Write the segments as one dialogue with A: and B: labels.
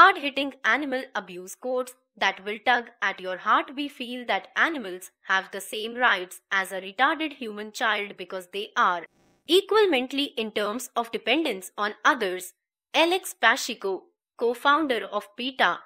A: hard hitting animal abuse codes that will tug at your heart. We feel that animals have the same rights as a retarded human child because they are equal mentally in terms of dependence on others. Alex Pacheco, co founder of PETA,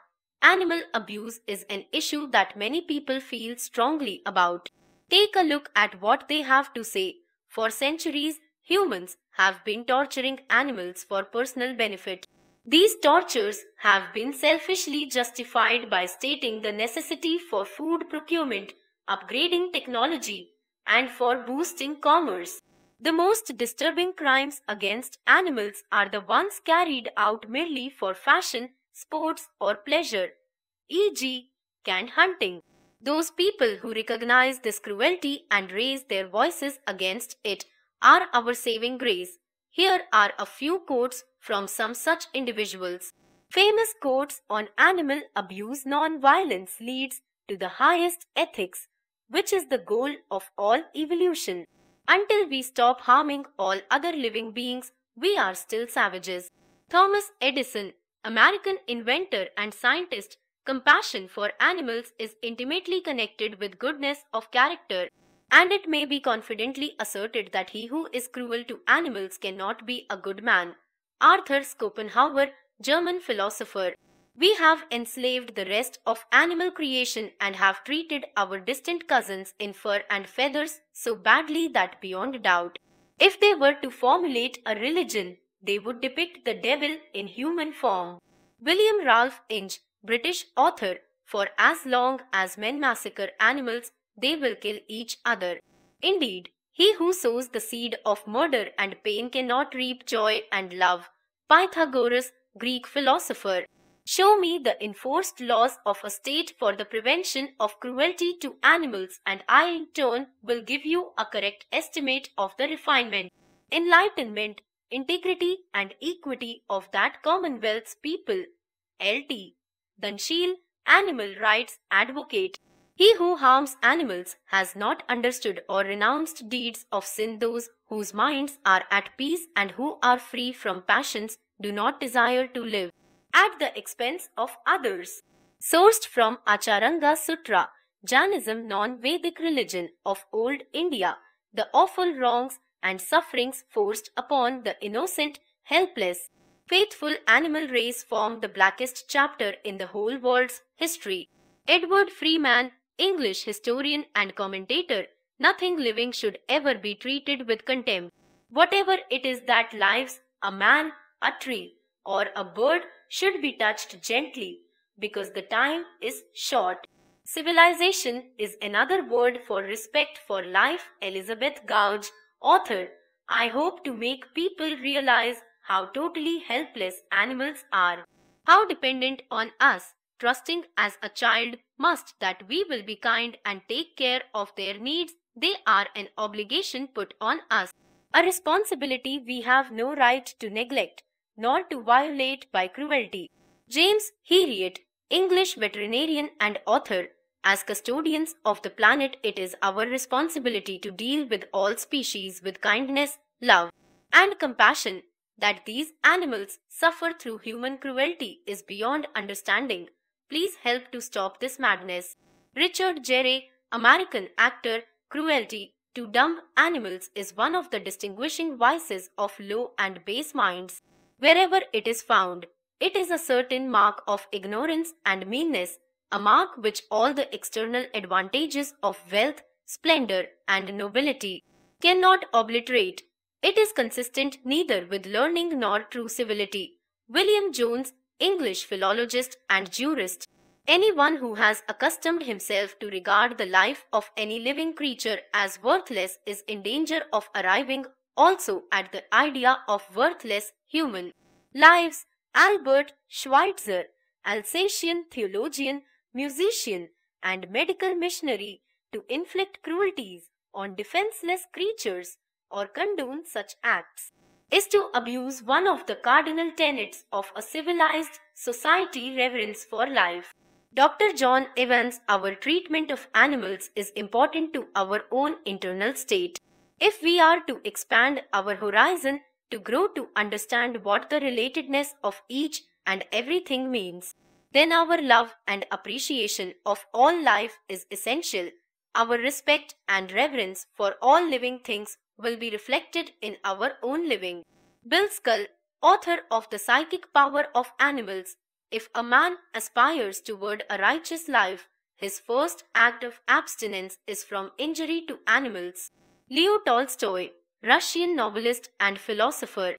A: Animal abuse is an issue that many people feel strongly about. Take a look at what they have to say. For centuries, humans have been torturing animals for personal benefit. These tortures have been selfishly justified by stating the necessity for food procurement, upgrading technology, and for boosting commerce. The most disturbing crimes against animals are the ones carried out merely for fashion, sports, or pleasure, e.g., can hunting. Those people who recognize this cruelty and raise their voices against it are our saving grace. Here are a few quotes from some such individuals. Famous quotes on animal abuse non-violence leads to the highest ethics, which is the goal of all evolution. Until we stop harming all other living beings, we are still savages. Thomas Edison, American inventor and scientist, compassion for animals is intimately connected with goodness of character. And it may be confidently asserted that he who is cruel to animals cannot be a good man. Arthur Schopenhauer, German philosopher. We have enslaved the rest of animal creation and have treated our distant cousins in fur and feathers so badly that beyond doubt, if they were to formulate a religion, they would depict the devil in human form. William Ralph Inge, British author, for as long as men massacre animals, they will kill each other. Indeed, he who sows the seed of murder and pain cannot reap joy and love. Pythagoras, Greek philosopher. Show me the enforced laws of a state for the prevention of cruelty to animals and I in turn will give you a correct estimate of the refinement, enlightenment, integrity and equity of that commonwealth's people. LT. Danshil, Animal Rights Advocate. He who harms animals has not understood or renounced deeds of sin. Those whose minds are at peace and who are free from passions do not desire to live at the expense of others. Sourced from Acharanga Sutra, Jainism non-Vedic religion of old India, the awful wrongs and sufferings forced upon the innocent, helpless, faithful animal race form the blackest chapter in the whole world's history. Edward Freeman English historian and commentator, nothing living should ever be treated with contempt. Whatever it is that lives, a man, a tree, or a bird should be touched gently because the time is short. Civilization is another word for respect for life, Elizabeth Gouge, author. I hope to make people realize how totally helpless animals are, how dependent on us, trusting as a child must that we will be kind and take care of their needs. They are an obligation put on us. A responsibility we have no right to neglect, nor to violate by cruelty. James Heriot, English veterinarian and author, as custodians of the planet, it is our responsibility to deal with all species with kindness, love, and compassion. That these animals suffer through human cruelty is beyond understanding. Please help to stop this madness. Richard Jere, American actor, cruelty to dumb animals is one of the distinguishing vices of low and base minds. Wherever it is found, it is a certain mark of ignorance and meanness, a mark which all the external advantages of wealth, splendor, and nobility cannot obliterate. It is consistent neither with learning nor true civility. William Jones English philologist and jurist, anyone who has accustomed himself to regard the life of any living creature as worthless is in danger of arriving also at the idea of worthless human lives. Albert Schweitzer, Alsatian theologian, musician, and medical missionary, to inflict cruelties on defenseless creatures or condone such acts is to abuse one of the cardinal tenets of a civilized society reverence for life. Dr. John Evans, our treatment of animals is important to our own internal state. If we are to expand our horizon to grow to understand what the relatedness of each and everything means, then our love and appreciation of all life is essential. Our respect and reverence for all living things will be reflected in our own living. Bill Skull, author of The Psychic Power of Animals, if a man aspires toward a righteous life, his first act of abstinence is from injury to animals. Leo Tolstoy, Russian novelist and philosopher.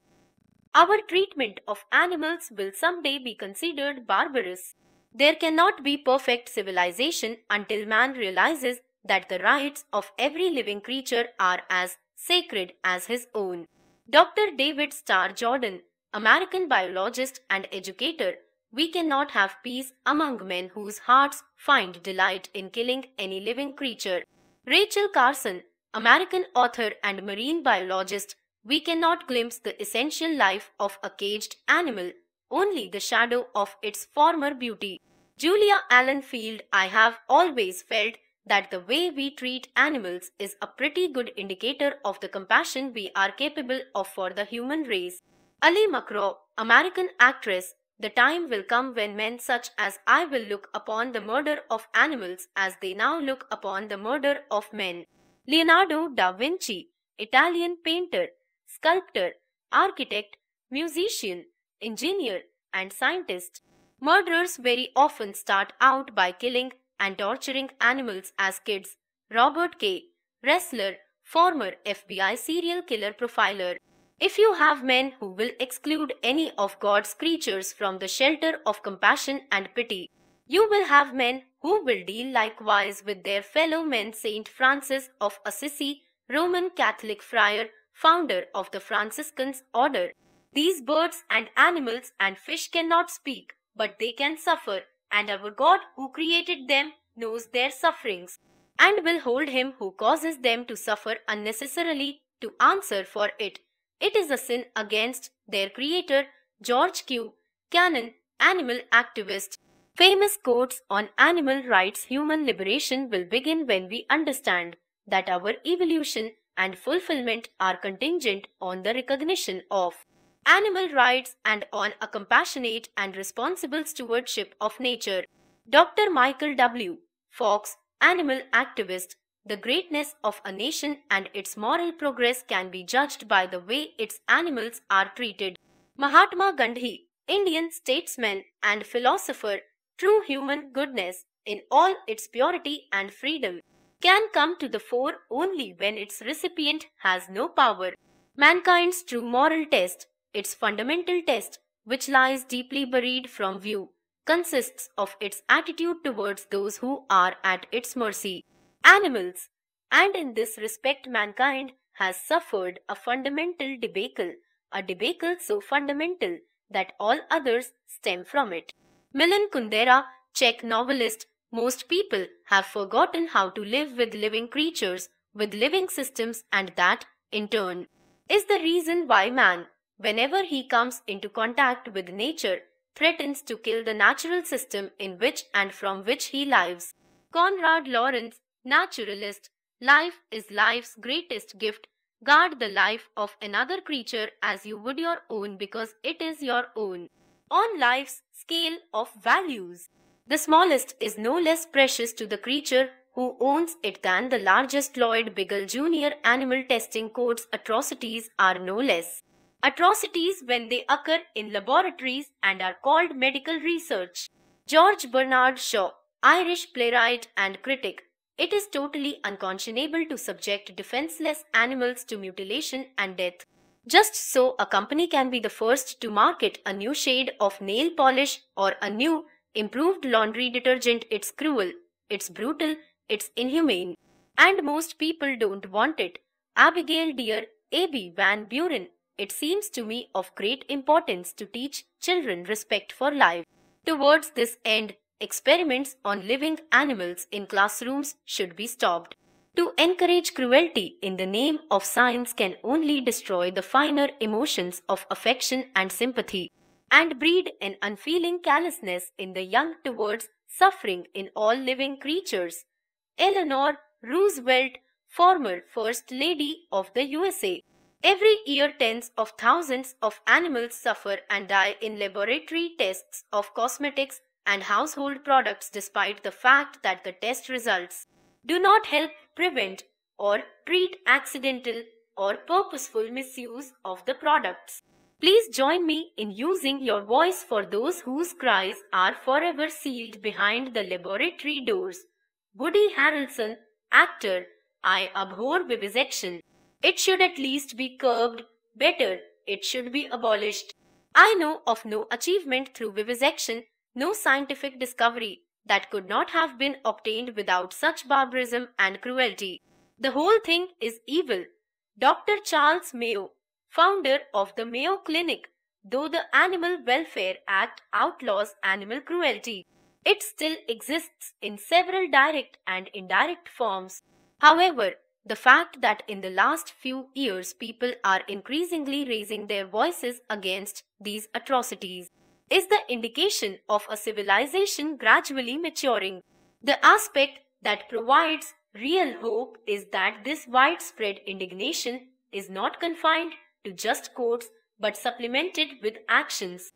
A: Our treatment of animals will someday be considered barbarous. There cannot be perfect civilization until man realizes that the rights of every living creature are as sacred as his own. Dr. David Starr Jordan, American biologist and educator, we cannot have peace among men whose hearts find delight in killing any living creature. Rachel Carson, American author and marine biologist, we cannot glimpse the essential life of a caged animal, only the shadow of its former beauty. Julia Allen Field, I have always felt that the way we treat animals is a pretty good indicator of the compassion we are capable of for the human race. Ali McGraw, American actress, the time will come when men such as I will look upon the murder of animals as they now look upon the murder of men. Leonardo da Vinci, Italian painter, sculptor, architect, musician, engineer, and scientist. Murderers very often start out by killing and torturing animals as kids, Robert K., wrestler, former FBI serial killer profiler. If you have men who will exclude any of God's creatures from the shelter of compassion and pity, you will have men who will deal likewise with their fellow men. Saint Francis of Assisi, Roman Catholic friar, founder of the Franciscans order. These birds and animals and fish cannot speak, but they can suffer and our God who created them knows their sufferings and will hold him who causes them to suffer unnecessarily to answer for it. It is a sin against their creator, George Q. Cannon, animal activist. Famous quotes on animal rights human liberation will begin when we understand that our evolution and fulfillment are contingent on the recognition of animal rights and on a compassionate and responsible stewardship of nature. Dr. Michael W. Fox, animal activist, the greatness of a nation and its moral progress can be judged by the way its animals are treated. Mahatma Gandhi, Indian statesman and philosopher, true human goodness in all its purity and freedom can come to the fore only when its recipient has no power. Mankind's true moral test its fundamental test, which lies deeply buried from view, consists of its attitude towards those who are at its mercy, animals, and in this respect mankind has suffered a fundamental debacle, a debacle so fundamental that all others stem from it. Milan Kundera, Czech novelist, most people have forgotten how to live with living creatures, with living systems and that, in turn, is the reason why man whenever he comes into contact with nature, threatens to kill the natural system in which and from which he lives. Conrad Lawrence, naturalist, life is life's greatest gift. Guard the life of another creature as you would your own because it is your own. On life's scale of values, the smallest is no less precious to the creature who owns it than the largest Lloyd Biggle Jr. animal testing codes atrocities are no less atrocities when they occur in laboratories and are called medical research. George Bernard Shaw, Irish playwright and critic, it is totally unconscionable to subject defenseless animals to mutilation and death. Just so, a company can be the first to market a new shade of nail polish or a new, improved laundry detergent. It's cruel, it's brutal, it's inhumane. And most people don't want it. Abigail Dear, A.B. Van Buren, it seems to me of great importance to teach children respect for life. Towards this end, experiments on living animals in classrooms should be stopped. To encourage cruelty in the name of science can only destroy the finer emotions of affection and sympathy and breed an unfeeling callousness in the young towards suffering in all living creatures. Eleanor Roosevelt, former First Lady of the USA. Every year tens of thousands of animals suffer and die in laboratory tests of cosmetics and household products despite the fact that the test results do not help prevent or treat accidental or purposeful misuse of the products. Please join me in using your voice for those whose cries are forever sealed behind the laboratory doors. Woody Harrelson, actor, I abhor vivisection. It should at least be curbed. Better, it should be abolished. I know of no achievement through vivisection, no scientific discovery that could not have been obtained without such barbarism and cruelty. The whole thing is evil. Dr. Charles Mayo, founder of the Mayo Clinic, though the Animal Welfare Act outlaws animal cruelty, it still exists in several direct and indirect forms. However, the fact that in the last few years people are increasingly raising their voices against these atrocities is the indication of a civilization gradually maturing. The aspect that provides real hope is that this widespread indignation is not confined to just quotes but supplemented with actions.